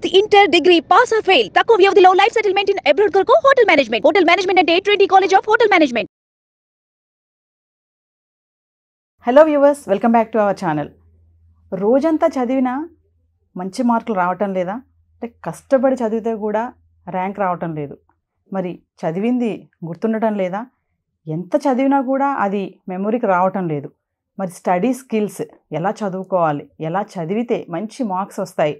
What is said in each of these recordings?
tenth inter degree pass or fail తక్కువ వ్యవధిలో life settlement in abroad కొరకు hotel management hotel management అంటే twenty college of hotel management hello viewers welcome back to our channel రోజంతా చదివినా మంచి మార్కులు రావటం లేదా అంటే కష్టపడి చదివితే కూడా ర్యాంక్ రావటం లేదు మరి చదివింది గుర్తుండటం లేదా ఎంత చదివినా కూడా అది మెమొరీకి రావటం లేదు మరి స్టడీ స్కిల్స్ ఎలా చదువుకోవాలి ఎలా చదివితే మంచి మార్క్స్ వస్తాయి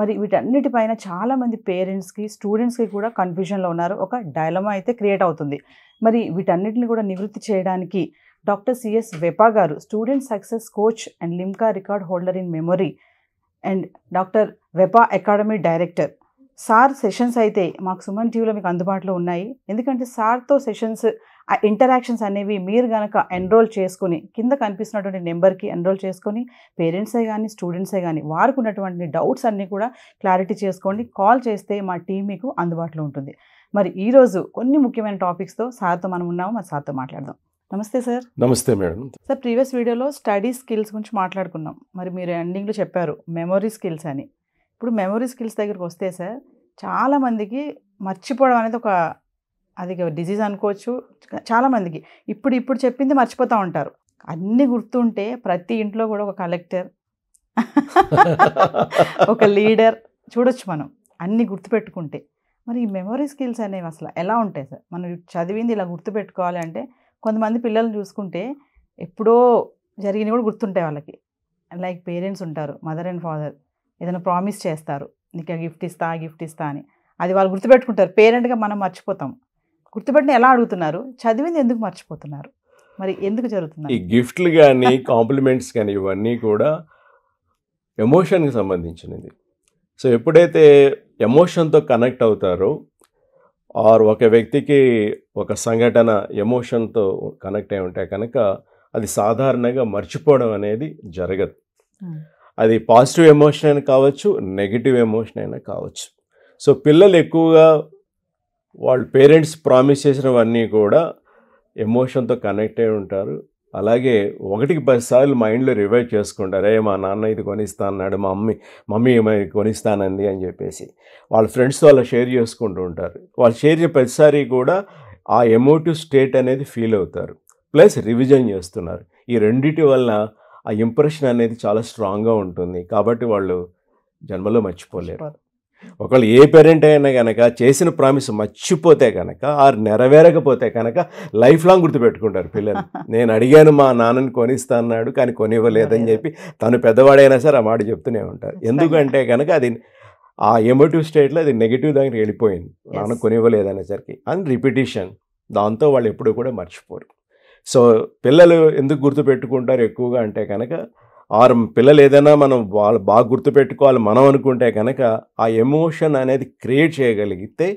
మరి వీటన్నిటిపైన చాలామంది పేరెంట్స్కి స్టూడెంట్స్కి కూడా కన్ఫ్యూజన్లో ఉన్నారు ఒక డైలమా అయితే క్రియేట్ అవుతుంది మరి వీటన్నిటిని కూడా నివృత్తి చేయడానికి డాక్టర్ సిఎస్ వెపా గారు student success coach and Limca record holder in memory and doctor Vepa academy director sir sessions అయితే మాకు సుమన్ టీవీలో మీకు అందుబాటులో ఉన్నాయి ఎందుకంటే సార్తో సెషన్స్ ఆ ఇంటరాక్షన్స్ అనేవి మీరు కనుక ఎన్రోల్ చేసుకుని కింద కనిపిస్తున్నటువంటి నెంబర్కి ఎన్రోల్ చేసుకొని పేరెంట్సే కానీ స్టూడెంట్సే కానీ వారికి ఉన్నటువంటి డౌట్స్ అన్నీ కూడా క్లారిటీ చేసుకోండి కాల్ చేస్తే మా టీం మీకు అందుబాటులో ఉంటుంది మరి ఈరోజు కొన్ని ముఖ్యమైన టాపిక్స్తో సార్తో మనం ఉన్నాము మా సార్తో మాట్లాడదాం నమస్తే సార్ నమస్తే మేడం సార్ ప్రీవియస్ వీడియోలో స్టడీ స్కిల్స్ గురించి మాట్లాడుకున్నాం మరి మీరు ఎండింగ్లో చెప్పారు మెమొరీ స్కిల్స్ అని ఇప్పుడు మెమొరీ స్కిల్స్ దగ్గరికి వస్తే సార్ చాలామందికి మర్చిపోవడం అనేది ఒక అది డిజీజ్ అనుకోవచ్చు చాలామందికి ఇప్పుడు ఇప్పుడు చెప్పింది మర్చిపోతూ ఉంటారు అన్నీ గుర్తుంటే ప్రతి ఇంట్లో కూడా ఒక కలెక్టర్ ఒక లీడర్ చూడొచ్చు మనం అన్నీ గుర్తుపెట్టుకుంటే మరి ఈ మెమొరీ స్కిల్స్ అనేవి అసలు ఎలా ఉంటాయి సార్ మనం చదివింది ఇలా గుర్తుపెట్టుకోవాలి అంటే కొంతమంది పిల్లల్ని చూసుకుంటే ఎప్పుడో జరిగినవి కూడా గుర్తుంటాయి వాళ్ళకి లైక్ పేరెంట్స్ ఉంటారు మదర్ అండ్ ఫాదర్ ఏదైనా ప్రామిస్ చేస్తారు నీకు గిఫ్ట్ ఇస్తా గిఫ్ట్ ఇస్తా అని అది వాళ్ళు గుర్తుపెట్టుకుంటారు పేరెంట్గా మనం మర్చిపోతాం గుర్తుపెట్టిన ఎలా అడుగుతున్నారు చదివింది ఎందుకు మర్చిపోతున్నారు మరి ఎందుకు జరుగుతుంది ఈ గిఫ్ట్లు కానీ కాంప్లిమెంట్స్ కానీ ఇవన్నీ కూడా ఎమోషన్కి సంబంధించినది సో ఎప్పుడైతే ఎమోషన్తో కనెక్ట్ అవుతారో ఆర్ ఒక వ్యక్తికి ఒక సంఘటన ఎమోషన్తో కనెక్ట్ అయి ఉంటే కనుక అది సాధారణంగా మర్చిపోవడం అనేది జరగదు అది పాజిటివ్ ఎమోషన్ అయినా కావచ్చు నెగిటివ్ ఎమోషన్ అయినా కావచ్చు సో పిల్లలు ఎక్కువగా వాళ్ళ పేరెంట్స్ ప్రామిస్ చేసినవన్నీ కూడా ఎమోషన్తో కనెక్ట్ అయి ఉంటారు అలాగే ఒకటికి పదిసార్లు మైండ్లో రివైవ్ చేసుకుంటారు అరే మా నాన్న ఇది కొనిస్తా అన్నాడు మా మమ్మీ మమ్మీ ఇది కొనిస్తానంది అని చెప్పేసి వాళ్ళ ఫ్రెండ్స్తో అలా షేర్ చేసుకుంటూ ఉంటారు వాళ్ళు షేర్ చేసే ప్రతిసారి కూడా ఆ ఎమోటివ్ స్టేట్ అనేది ఫీల్ అవుతారు ప్లస్ రివిజన్ చేస్తున్నారు ఈ రెండింటి వల్ల ఆ ఇంప్రెషన్ అనేది చాలా స్ట్రాంగ్గా ఉంటుంది కాబట్టి వాళ్ళు జన్మలో మర్చిపోలేరు ఒకళ్ళు ఏ పేరెంట్ అయినా కనుక చేసిన ప్రామిస్ మర్చిపోతే కనుక ఆరు నెరవేరకపోతే కనుక లైఫ్ లాంగ్ గుర్తుపెట్టుకుంటారు పిల్లలు నేను అడిగాను మా నాన్నని కొనిస్తా అన్నాడు కానీ కొనివ్వలేదని చెప్పి తను పెద్దవాడైనా సరే ఆ మాట చెప్తూనే ఉంటారు ఎందుకంటే కనుక అది ఆ ఎమోటివ్ స్టేట్లో అది నెగిటివ్ దానికి వెళ్ళిపోయింది నాన్న కొనివ్వలేదనేసరికి అండ్ రిపిటేషన్ దాంతో వాళ్ళు ఎప్పుడూ కూడా మర్చిపోరు సో పిల్లలు ఎందుకు గుర్తుపెట్టుకుంటారు ఎక్కువగా అంటే కనుక ఆరు పిల్లలు ఏదైనా మనం వాళ్ళు బాగా గుర్తుపెట్టుకోవాలి మనం అనుకుంటే కనుక ఆ ఎమోషన్ అనేది క్రియేట్ చేయగలిగితే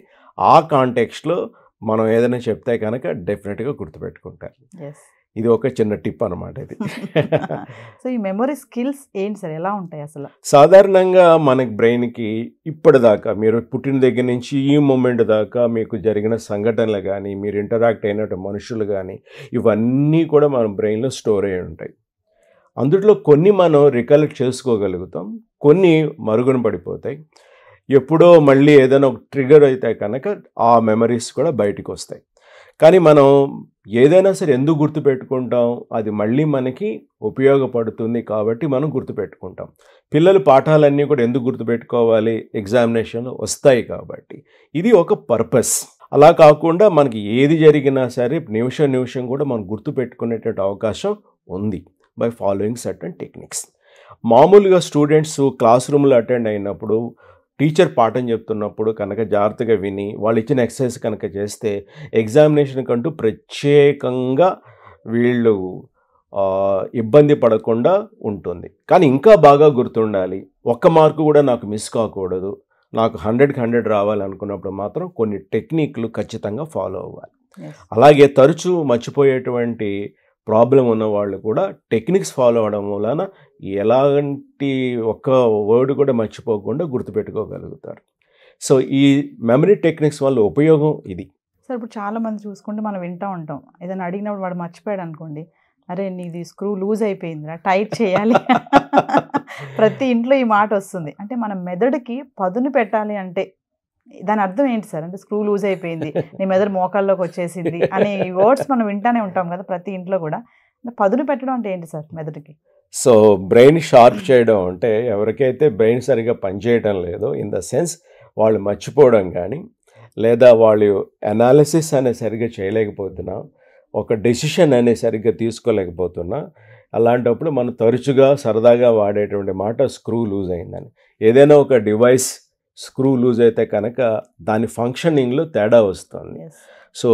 ఆ కాంటెక్స్ట్లో మనం ఏదైనా చెప్తే కనుక డెఫినెట్గా గుర్తుపెట్టుకుంటారు ఇది ఒక చిన్న టిప్ అనమాట ఇది సో ఈ మెమొరీ స్కిల్స్ ఏంటి సార్ ఎలా ఉంటాయి అసలు సాధారణంగా మనకి బ్రెయిన్కి ఇప్పటిదాకా మీరు పుట్టిన దగ్గర నుంచి ఈ మూమెంట్ దాకా మీకు జరిగిన సంఘటనలు కానీ మీరు ఇంటరాక్ట్ అయినట్టు మనుషులు కానీ ఇవన్నీ కూడా మన బ్రెయిన్లో స్టోర్ అయి ఉంటాయి అందుట్లో కొన్ని మనం రికలెక్ట్ చేసుకోగలుగుతాం కొన్ని మరుగున పడిపోతాయి ఎప్పుడో మళ్ళీ ఏదైనా ఒక ట్రిగర్ అయితే కనుక ఆ మెమరీస్ కూడా బయటకు వస్తాయి కానీ మనం ఏదైనా సరే ఎందుకు గుర్తుపెట్టుకుంటాం అది మళ్ళీ మనకి ఉపయోగపడుతుంది కాబట్టి మనం గుర్తుపెట్టుకుంటాం పిల్లలు పాఠాలన్నీ కూడా ఎందుకు గుర్తుపెట్టుకోవాలి ఎగ్జామినేషన్లు వస్తాయి కాబట్టి ఇది ఒక పర్పస్ అలా కాకుండా మనకి ఏది జరిగినా సరే నిమిషం నిమిషం కూడా మనం గుర్తుపెట్టుకునేటువంటి అవకాశం ఉంది బై ఫాలోయింగ్ సర్టన్ టెక్నిక్స్ మామూలుగా స్టూడెంట్స్ క్లాస్ రూమ్లో అటెండ్ అయినప్పుడు టీచర్ పాఠం చెప్తున్నప్పుడు కనుక జాగ్రత్తగా విని వాళ్ళు ఇచ్చిన ఎక్సర్సైజ్ కనుక చేస్తే ఎగ్జామినేషన్ కంటూ ప్రత్యేకంగా వీళ్ళు ఇబ్బంది పడకుండా ఉంటుంది కానీ ఇంకా బాగా గుర్తుండాలి ఒక్క మార్కు కూడా నాకు మిస్ కాకూడదు నాకు హండ్రెడ్కి హండ్రెడ్ రావాలనుకున్నప్పుడు మాత్రం కొన్ని టెక్నిక్లు ఖచ్చితంగా ఫాలో అవ్వాలి అలాగే తరచూ మర్చిపోయేటువంటి ప్రాబ్లం ఉన్న వాళ్ళు కూడా టెక్నిక్స్ ఫాలో అవడం వలన ఎలాంటి ఒక్క వర్డ్ కూడా మర్చిపోకుండా గుర్తుపెట్టుకోగలుగుతారు సో ఈ మెమరీ టెక్నిక్స్ వల్ల ఉపయోగం ఇది సార్ ఇప్పుడు చాలామంది చూసుకుంటే మనం వింటూ ఉంటాం ఏదైనా అడిగినప్పుడు వాడు మర్చిపోయాడు అనుకోండి అరే నీది స్క్రూ లూజ్ అయిపోయిందిరా టైట్ చేయాలి ప్రతి ఇంట్లో ఈ మాట వస్తుంది అంటే మన మెదడుకి పదును పెట్టాలి అంటే దాని అర్థం ఏంటి సార్ అంటే స్క్రూ లూజ్ అయిపోయింది నీ మెదడు మోకాల్లోకి వచ్చేసింది అనే వర్డ్స్ మనం వింటానే ఉంటాం కదా ప్రతి ఇంట్లో కూడా పదును పెట్టడం అంటే ఏంటి సార్ మెదడుకి సో బ్రెయిన్ షార్ప్ చేయడం అంటే ఎవరికైతే బ్రెయిన్ సరిగా పనిచేయడం లేదో ఇన్ ద సెన్స్ వాళ్ళు మర్చిపోవడం కానీ లేదా వాళ్ళు అనాలిసిస్ అనేది సరిగ్గా చేయలేకపోతున్నా ఒక డెసిషన్ అనేది సరిగ్గా తీసుకోలేకపోతున్నా అలాంటప్పుడు మనం తరచుగా సరదాగా వాడేటువంటి మాట స్క్రూ లూజ్ అయిందని ఏదైనా ఒక డివైస్ స్క్రూ లూజ్ అయితే కనుక దాని ఫంక్షనింగ్లో తేడా వస్తుంది సో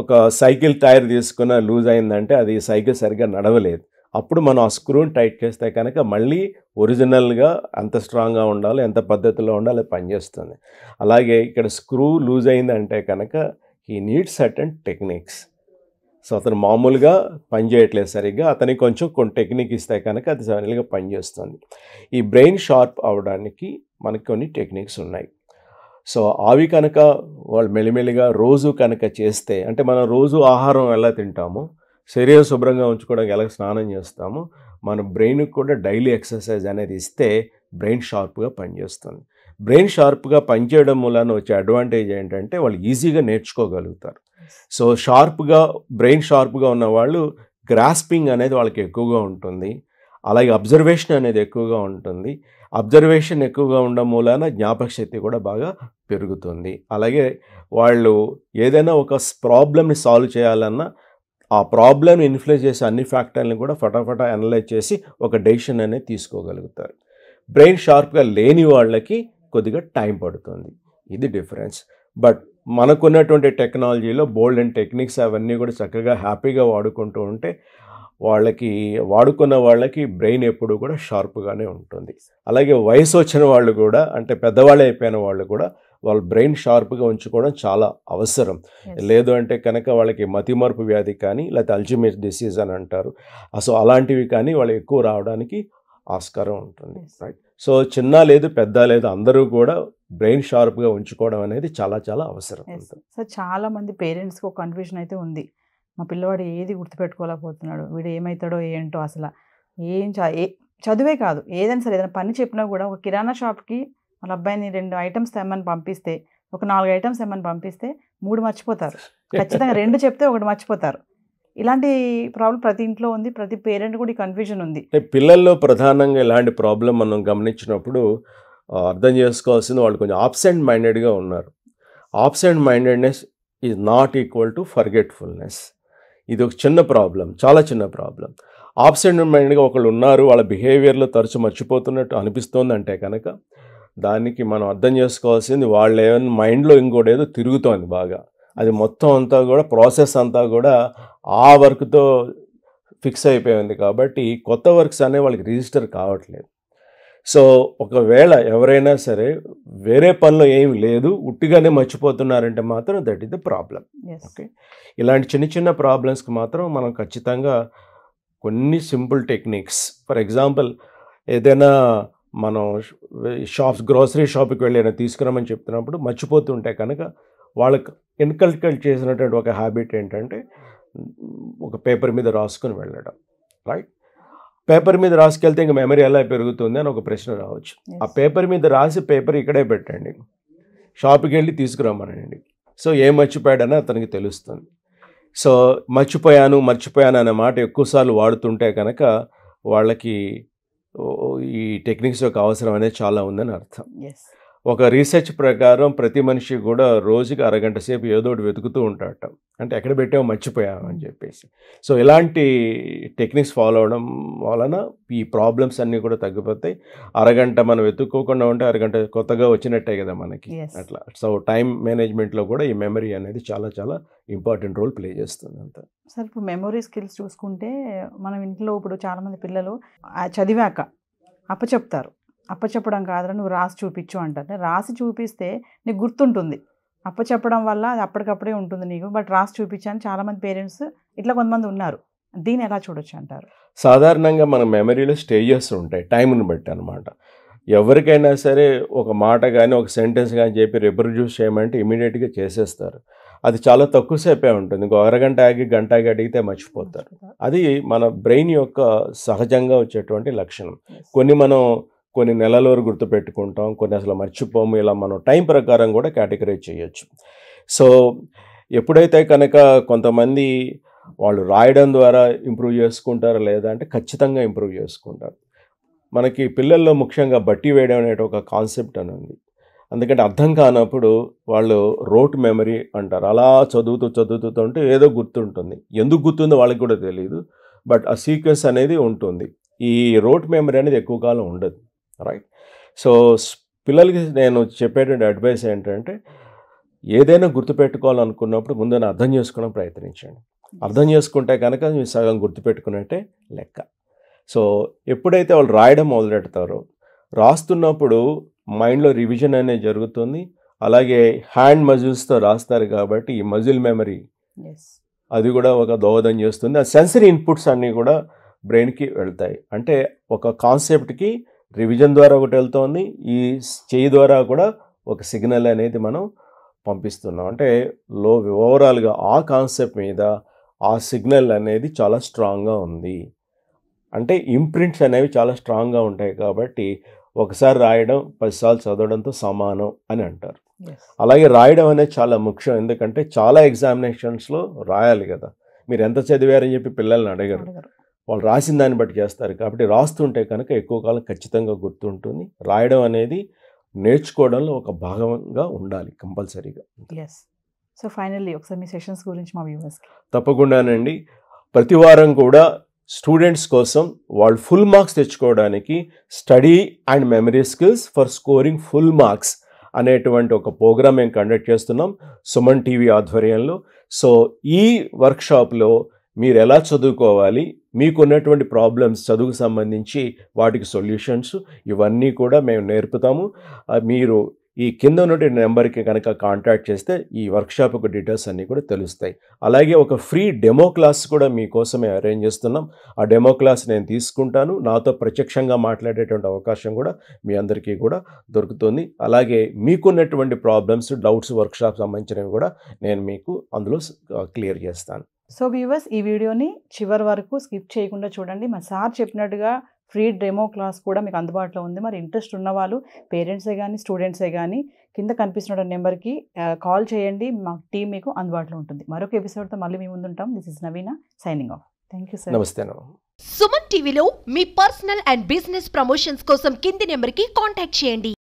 ఒక సైకిల్ టైర్ తీసుకున్న లూజ్ అయిందంటే అది సైకిల్ సరిగ్గా నడవలేదు అప్పుడు మనం ఆ స్క్రూని టైట్ చేస్తే కనుక మళ్ళీ ఒరిజినల్గా ఎంత స్ట్రాంగ్గా ఉండాలి ఎంత పద్ధతిలో ఉండాలో పనిచేస్తుంది అలాగే ఇక్కడ స్క్రూ లూజ్ అయిందంటే కనుక he needs certain techniques so అతను మామూలుగా పనిచేయట్లేదు సరిగ్గా అతనికి కొంచెం కొన్ని టెక్నిక్ ఇస్తే కనుక అది సడన్గా పనిచేస్తుంది ఈ బ్రెయిన్ షార్ప్ అవడానికి మనకి కొన్ని టెక్నిక్స్ ఉన్నాయి సో అవి కనుక వాళ్ళు మెల్లిమెల్లిగా రోజు కనుక చేస్తే అంటే మనం రోజు ఆహారం ఎలా తింటామో శరీరం శుభ్రంగా ఉంచుకోవడానికి ఎలా స్నానం చేస్తామో మన బ్రెయిన్కి కూడా డైలీ ఎక్సర్సైజ్ అనేది ఇస్తే బ్రెయిన్ షార్ప్గా పనిచేస్తుంది బ్రెయిన్ షార్ప్గా పనిచేయడం వలన వచ్చే అడ్వాంటేజ్ ఏంటంటే వాళ్ళు ఈజీగా నేర్చుకోగలుగుతారు సో షార్ప్గా బ్రెయిన్ షార్ప్గా ఉన్న వాళ్ళు గ్రాస్పింగ్ అనేది వాళ్ళకి ఎక్కువగా ఉంటుంది అలాగే అబ్జర్వేషన్ అనేది ఎక్కువగా ఉంటుంది అబ్జర్వేషన్ ఎక్కువగా ఉండడం మూలాన జ్ఞాపక శక్తి కూడా బాగా పెరుగుతుంది అలాగే వాళ్ళు ఏదైనా ఒక ప్రాబ్లమ్ని సాల్వ్ చేయాలన్నా ఆ ప్రాబ్లమ్ని ఇన్ఫ్లుయెన్స్ చేసే అన్ని ఫ్యాక్టర్ని కూడా ఫటాఫటా అనలైజ్ చేసి ఒక డెసిషన్ అనేది తీసుకోగలుగుతారు బ్రెయిన్ షార్ప్గా లేని వాళ్ళకి కొద్దిగా టైం పడుతుంది ఇది డిఫరెన్స్ బట్ మనకున్నటువంటి టెక్నాలజీలో బోల్డ్ అండ్ టెక్నిక్స్ అవన్నీ కూడా చక్కగా హ్యాపీగా వాడుకుంటూ ఉంటే వాళ్ళకి వాడుకున్న వాళ్ళకి బ్రెయిన్ ఎప్పుడు కూడా షార్ప్గానే ఉంటుంది అలాగే వయసు వచ్చిన వాళ్ళు కూడా అంటే పెద్దవాళ్ళు అయిపోయిన వాళ్ళు కూడా వాళ్ళ బ్రెయిన్ షార్ప్గా ఉంచుకోవడం చాలా అవసరం లేదు అంటే కనుక వాళ్ళకి మతిమరుపు వ్యాధి కానీ లేకపోతే అల్జిమేట్ డిసీజ్ అని అంటారు అసలు అలాంటివి కానీ వాళ్ళు ఎక్కువ రావడానికి ఆస్కారం ఉంటుంది రైట్ సో చిన్న లేదు పెద్ద లేదు అందరూ కూడా బ్రెయిన్ షార్ప్గా ఉంచుకోవడం అనేది చాలా చాలా అవసరం సార్ చాలా మంది పేరెంట్స్కి ఒక కన్ఫ్యూజన్ అయితే ఉంది మా పిల్లవాడు ఏది గుర్తుపెట్టుకోలేకపోతున్నాడు వీడు ఏమవుతాడో ఏంటో అసలు ఏం చదువే కాదు ఏదైనా సరే ఏదైనా పని చెప్పినా కూడా ఒక కిరాణా షాప్కి వాళ్ళ అబ్బాయిని రెండు ఐటమ్స్ తెమ్మని పంపిస్తే ఒక నాలుగు ఐటమ్స్ ఏమని పంపిస్తే మూడు మర్చిపోతారు ఖచ్చితంగా రెండు చెప్తే ఒకటి మర్చిపోతారు ఇలాంటి ప్రాబ్లం ప్రతి ఇంట్లో ఉంది ప్రతి పేరెంట్ కూడా ఈ కన్ఫ్యూజన్ ఉంది పిల్లల్లో ప్రధానంగా ఇలాంటి ప్రాబ్లం మనం గమనించినప్పుడు అర్థం చేసుకోవాల్సింది వాళ్ళు కొంచెం ఆబ్సెంట్ మైండెడ్గా ఉన్నారు absent mindedness is not equal to forgetfulness ఇది ఒక చిన్న ప్రాబ్లం చాలా చిన్న ప్రాబ్లం ఆబ్సెంట్ మైండ్గా ఒకళ్ళు ఉన్నారు వాళ్ళ బిహేవియర్లో తరచు మర్చిపోతున్నట్టు అనిపిస్తోందంటే కనుక దానికి మనం అర్థం చేసుకోవాల్సింది వాళ్ళు ఏమైనా మైండ్లో ఇంకోటి ఏదో తిరుగుతోంది బాగా అది మొత్తం అంతా కూడా ప్రాసెస్ అంతా కూడా ఆ వర్క్తో ఫిక్స్ అయిపోయింది కాబట్టి కొత్త వర్క్స్ అనే వాళ్ళకి రిజిస్టర్ కావట్లేదు సో ఒకవేళ ఎవరైనా సరే వేరే పనులు ఏమి లేదు ఉట్టిగానే మర్చిపోతున్నారంటే మాత్రం that is the problem okay ఇలాంటి చిన్న చిన్న ప్రాబ్లమ్స్కి మాత్రం మనం ఖచ్చితంగా కొన్ని సింపుల్ టెక్నిక్స్ ఫర్ ఎగ్జాంపుల్ ఏదైనా మనం షాప్స్ గ్రోసరీ షాప్కి వెళ్ళి ఏదైనా తీసుకురామని చెప్తున్నప్పుడు మర్చిపోతుంటే కనుక వాళ్ళకు ఇన్కల్కల్ట్ చేసినటువంటి ఒక హ్యాబిట్ ఏంటంటే ఒక పేపర్ మీద రాసుకుని వెళ్ళడం రైట్ పేపర్ మీద రాసుకెళ్తే ఇంక మెమరీ ఎలా పెరుగుతుంది అని ఒక ప్రశ్న రావచ్చు ఆ పేపర్ మీద రాసి పేపర్ ఇక్కడే పెట్టండి షాప్కి వెళ్ళి తీసుకురమ్మనండి సో ఏం మర్చిపోయాడని అతనికి తెలుస్తుంది సో మర్చిపోయాను మర్చిపోయాను అనే మాట ఎక్కువసార్లు వాడుతుంటే కనుక వాళ్ళకి ఈ టెక్నిక్స్ యొక్క అవసరం అనేది చాలా ఉందని అర్థం ఒక రీసెర్చ్ ప్రకారం ప్రతి మనిషి కూడా రోజుకి అరగంట సేపు ఏదో ఒకటి వెతుకుతూ ఉంటాట అంటే ఎక్కడ పెట్టామో మర్చిపోయాం అని చెప్పేసి సో ఇలాంటి టెక్నిక్స్ ఫాలో అవడం వలన ఈ ప్రాబ్లమ్స్ అన్నీ కూడా తగ్గిపోతాయి అరగంట మనం వెతుక్కోకుండా ఉంటే అరగంట కొత్తగా వచ్చినట్టే కదా మనకి అట్లా సో టైం మేనేజ్మెంట్లో కూడా ఈ మెమరీ అనేది చాలా చాలా ఇంపార్టెంట్ రోల్ ప్లే చేస్తుంది అంత సార్ ఇప్పుడు మెమొరీ స్కిల్స్ చూసుకుంటే మనం ఇంట్లో ఇప్పుడు చాలామంది పిల్లలు చదివాక అప్పచెప్తారు అప్పచెప్పడం కాదురా నువ్వు రాసి చూపించు అంటారు రాసి చూపిస్తే నీకు గుర్తుంటుంది అప్పచెప్పడం వల్ల అది అప్పటికప్పుడే ఉంటుంది నీకు బట్ రాసి చూపించాను చాలామంది పేరెంట్స్ ఇట్లా కొంతమంది ఉన్నారు దీన్ని ఎలా చూడొచ్చు అంటారు సాధారణంగా మన మెమరీలో స్టేజెస్ ఉంటాయి టైంని బట్టి అనమాట ఎవరికైనా సరే ఒక మాట కానీ ఒక సెంటెన్స్ కానీ చెప్పి రిప్రొడ్యూస్ చేయమంటే ఇమీడియట్గా చేసేస్తారు అది చాలా తక్కువసేపే ఉంటుంది ఇంకో అరగంట ఆగి గంట ఆగి అడిగితే మర్చిపోతారు అది మన బ్రెయిన్ యొక్క సహజంగా వచ్చేటువంటి లక్షణం కొన్ని మనం కొన్ని నెలల వరకు గుర్తుపెట్టుకుంటాం కొన్ని అసలు మర్చిపోము ఇలా మనం టైం ప్రకారం కూడా కేటగరైజ్ చేయొచ్చు సో ఎప్పుడైతే కనుక కొంతమంది వాళ్ళు రాయడం ద్వారా ఇంప్రూవ్ చేసుకుంటారా లేదా అంటే ఖచ్చితంగా ఇంప్రూవ్ చేసుకుంటారు మనకి పిల్లల్లో ముఖ్యంగా బట్టి వేయడం అనేటి ఒక కాన్సెప్ట్ అని ఉంది అందుకంటే అర్థం కానప్పుడు వాళ్ళు రోట్ మెమరీ అంటారు అలా చదువుతూ చదువుతూ ఉంటే ఏదో గుర్తుంటుంది ఎందుకు గుర్తుందో వాళ్ళకి కూడా తెలియదు బట్ ఆ సీక్వెన్స్ అనేది ఉంటుంది ఈ రోట్ మెమరీ అనేది ఎక్కువ కాలం ఉండదు రైట్ సో పిల్లలకి నేను చెప్పేటువంటి అడ్వైస్ ఏంటంటే ఏదైనా గుర్తుపెట్టుకోవాలనుకున్నప్పుడు ముందు అర్థం చేసుకోవడం ప్రయత్నించండి అర్థం చేసుకుంటే కనుక మీరు సగం గుర్తుపెట్టుకున్నట్టే లెక్క సో ఎప్పుడైతే వాళ్ళు రాయడం మొదలెడతారో రాస్తున్నప్పుడు మైండ్లో రివిజన్ అనేది జరుగుతుంది అలాగే హ్యాండ్ మజిల్స్తో రాస్తారు కాబట్టి ఈ మజిల్ మెమరీ అది కూడా ఒక దోహదం చేస్తుంది ఆ సెన్సరీ ఇన్పుట్స్ అన్నీ కూడా బ్రెయిన్కి వెళ్తాయి అంటే ఒక కాన్సెప్ట్కి రివిజన్ ద్వారా ఒకటి వెళ్తోంది ఈ చేయి ద్వారా కూడా ఒక సిగ్నల్ అనేది మనం పంపిస్తున్నాం అంటే లో ఓవరాల్గా ఆ కాన్సెప్ట్ మీద ఆ సిగ్నల్ అనేది చాలా స్ట్రాంగ్గా ఉంది అంటే ఇంప్రింట్స్ అనేవి చాలా స్ట్రాంగ్గా ఉంటాయి కాబట్టి ఒకసారి రాయడం పదిసార్లు చదవడంతో సమానం అని అంటారు అలాగే రాయడం అనేది చాలా ముఖ్యం ఎందుకంటే చాలా ఎగ్జామినేషన్స్లో రాయాలి కదా మీరు ఎంత చదివారని చెప్పి పిల్లల్ని అడగరు వాళ్ళు రాసిన దాన్ని బట్టి చేస్తారు కాబట్టి రాస్తుంటే కనుక ఎక్కువ కాలం ఖచ్చితంగా గుర్తుంటుంది రాయడం అనేది నేర్చుకోవడంలో ఒక భాగంగా ఉండాలి కంపల్సరీగా సో ఫైనల్లీ ఒకసారి మీ సెషన్స్ గురించి మా వ్యూవర్స్కి తప్పకుండానండి ప్రతి వారం కూడా స్టూడెంట్స్ కోసం వాళ్ళు ఫుల్ మార్క్స్ తెచ్చుకోవడానికి study and memory skills for scoring full marks అనేటువంటి ఒక ప్రోగ్రామ్ మేము కండక్ట్ చేస్తున్నాం సుమన్ టీవీ ఆధ్వర్యంలో సో ఈ వర్క్షాప్లో మీరు ఎలా చదువుకోవాలి మీకు ఉన్నటువంటి ప్రాబ్లమ్స్ చదువుకు సంబంధించి వాటికి సొల్యూషన్స్ ఇవన్నీ కూడా మేము నేర్పుతాము మీరు ఈ కింద నుండి నెంబర్కి కనుక కాంటాక్ట్ చేస్తే ఈ వర్క్షాప్కి డీటెయిల్స్ అన్నీ కూడా తెలుస్తాయి అలాగే ఒక ఫ్రీ డెమో క్లాస్ కూడా మీకోసమే అరేంజ్ చేస్తున్నాం ఆ డెమో క్లాస్ నేను తీసుకుంటాను నాతో ప్రత్యక్షంగా మాట్లాడేటువంటి అవకాశం కూడా మీ అందరికీ కూడా దొరుకుతుంది అలాగే మీకున్నటువంటి ప్రాబ్లమ్స్ డౌట్స్ వర్క్షాప్ సంబంధించినవి కూడా నేను మీకు అందులో క్లియర్ చేస్తాను సో వ్యూవర్స్ ఈ వీడియోని చివరి వరకు స్కిప్ చేయకుండా చూడండి మా సార్ చెప్పినట్టుగా ఫ్రీ డెమో క్లాస్ కూడా మీకు అందుబాటులో ఉంది మరి ఇంట్రెస్ట్ ఉన్నవాళ్ళు పేరెంట్సే కానీ స్టూడెంట్సే కానీ కింద కనిపిస్తున్న నెంబర్కి కాల్ చేయండి మా టీం మీకు అందుబాటులో ఉంటుంది మరొక ఎపిసోడ్తో మళ్ళీ మేము ముందుంటాం this is Naveena signing off thank you sir నమస్తే సుమన్ టీవీలో మీ పర్సనల్ అండ్ బిజినెస్ ప్రమోషన్స్ కోసం కింది నెంబర్కి కాంటాక్ట్ చేయండి